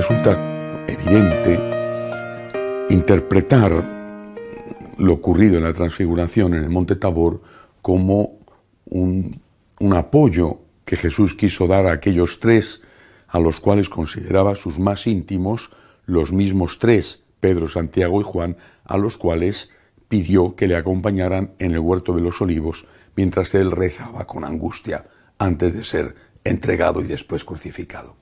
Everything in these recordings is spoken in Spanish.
resulta evidente interpretar lo ocurrido en la transfiguración en el monte Tabor como un, apoyo que Jesús quiso dar a aquellos tres a los cuales consideraba sus más íntimos, los mismos tres, Pedro, Santiago y Juan, a los cuales pidió que le acompañaran en el huerto de los olivos mientras él rezaba con angustia antes de ser entregado y después crucificado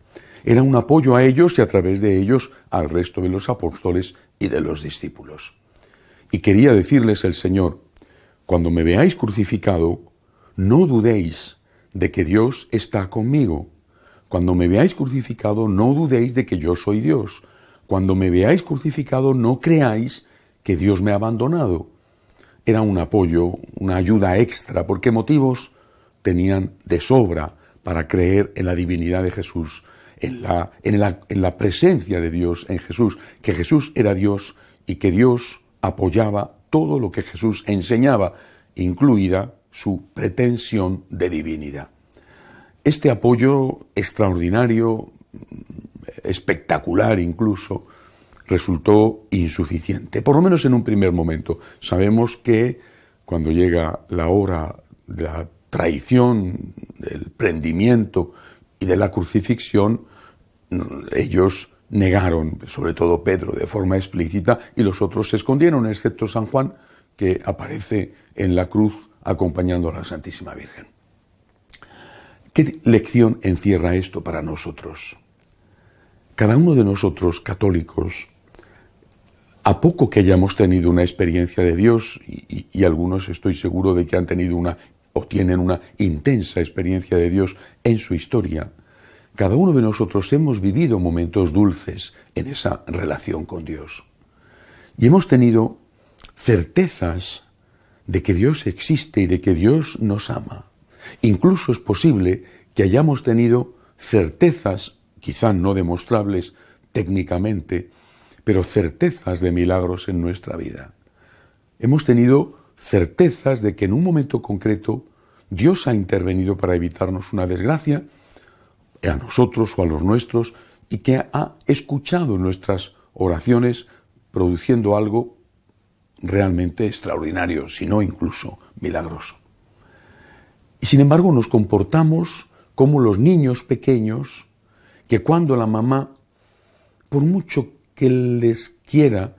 era un apoyo a ellos y a través de ellos al resto de los apóstoles y de los discípulos. Y quería decirles el Señor, cuando me veáis crucificado, no dudéis de que Dios está conmigo. Cuando me veáis crucificado, no dudéis de que yo soy Dios. Cuando me veáis crucificado, no creáis que Dios me ha abandonado. Era un apoyo, una ayuda extra, porque motivos tenían de sobra para creer en la divinidad de Jesús en la, en, en la presencia de Dios en Jesús, que Jesús era Dios y que Dios apoyaba todo lo que Jesús enseñaba, incluida su pretensión de divinidad. Este apoyo extraordinario, espectacular incluso, resultó insuficiente, por lo menos en un primer momento. Sabemos que cuando llega la hora de la traición, del prendimiento y de la crucifixión, ellos negaron, sobre todo Pedro, de forma explícita, y los otros se escondieron, excepto San Juan, que aparece en la cruz acompañando a la Santísima Virgen. ¿Qué lección encierra esto para nosotros? Cada uno de nosotros, católicos, a poco que hayamos tenido una experiencia de Dios, y, algunos estoy seguro de que han tenido una o tienen una intensa experiencia de Dios en su historia, cada uno de nosotros hemos vivido momentos dulces en esa relación con Dios. Y hemos tenido certezas de que Dios existe y de que Dios nos ama. Incluso es posible que hayamos tenido certezas, quizá no demostrables técnicamente, pero certezas de milagros en nuestra vida. Hemos tenido certezas de que en un momento concreto Dios ha intervenido para evitarnos una desgracia a nosotros o a los nuestros y que ha escuchado nuestras oraciones produciendo algo realmente extraordinario, si no incluso milagroso. Y sin embargo nos comportamos como los niños pequeños que cuando la mamá, por mucho que les quiera,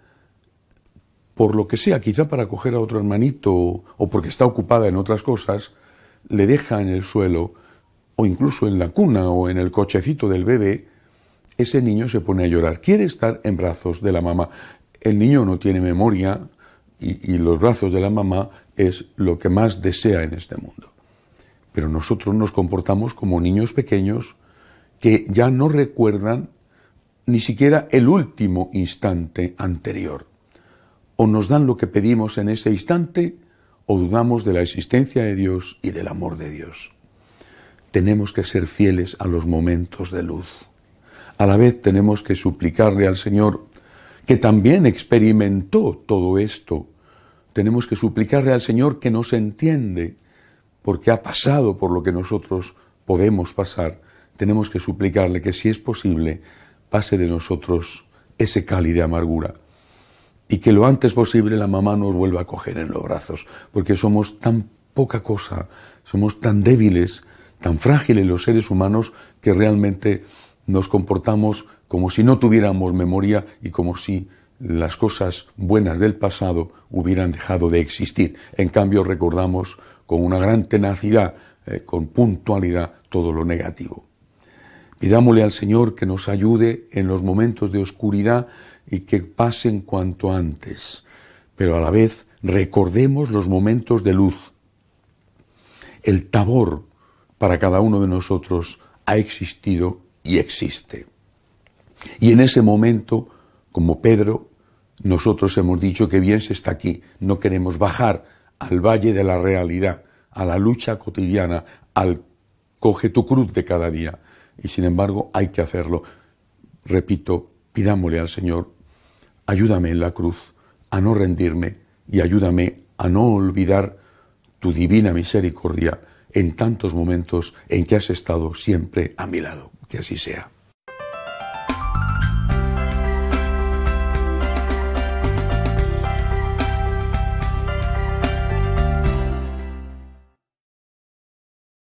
por lo que sea, quizá para coger a otro hermanito o porque está ocupada en otras cosas, le deja en el suelo o incluso en la cuna o en el cochecito del bebé, ese niño se pone a llorar. Quiere estar en brazos de la mamá. El niño no tiene memoria y, los brazos de la mamá es lo que más desea en este mundo. Pero nosotros nos comportamos como niños pequeños que ya no recuerdan ni siquiera el último instante anterior. O nos dan lo que pedimos en ese instante o dudamos de la existencia de Dios y del amor de Dios. Tenemos que ser fieles a los momentos de luz. A la vez tenemos que suplicarle al Señor, que también experimentó todo esto. Tenemos que suplicarle al Señor que nos entiende, porque ha pasado por lo que nosotros podemos pasar. Tenemos que suplicarle que si es posible, pase de nosotros ese cáliz de amargura y que lo antes posible la mamá nos vuelva a coger en los brazos, porque somos tan poca cosa, somos tan débiles, tan frágiles los seres humanos que realmente nos comportamos como si no tuviéramos memoria y como si las cosas buenas del pasado hubieran dejado de existir. En cambio, recordamos con una gran tenacidad, eh, con puntualidad, todo lo negativo. Pidámosle al Señor que nos ayude en los momentos de oscuridad y que pasen cuanto antes, pero a la vez recordemos los momentos de luz. El tabor para cada uno de nosotros ha existido y existe. Y en ese momento, como Pedro, nosotros hemos dicho que bien se está aquí, no queremos bajar al valle de la realidad, a la lucha cotidiana, al coge tu cruz de cada día y sin embargo hay que hacerlo. Repito, pidámosle al Señor, ayúdame en la cruz a no rendirme y ayúdame a no olvidar tu divina misericordia en tantos momentos en que has estado siempre a mi lado. Que así sea.